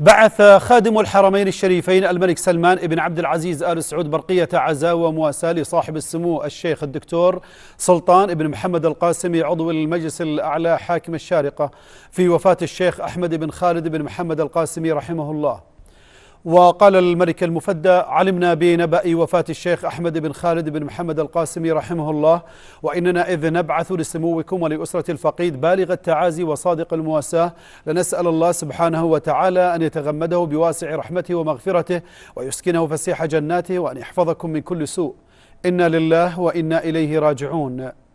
بعث خادم الحرمين الشريفين الملك سلمان بن عبد العزيز آل سعود برقية عزاء ومواساة لصاحب السمو الشيخ الدكتور سلطان بن محمد القاسمي عضو المجلس الأعلى حاكم الشارقة في وفاة الشيخ أحمد بن خالد بن محمد القاسمي رحمه الله وقال الملك المفدى علمنا بنبأ وفاة الشيخ أحمد بن خالد بن محمد القاسمي رحمه الله وإننا إذ نبعث لسموكم ولأسرة الفقيد بالغ التعازي وصادق المواساة لنسأل الله سبحانه وتعالى أن يتغمده بواسع رحمته ومغفرته ويسكنه فسيح جناته وأن يحفظكم من كل سوء إنا لله وإنا إليه راجعون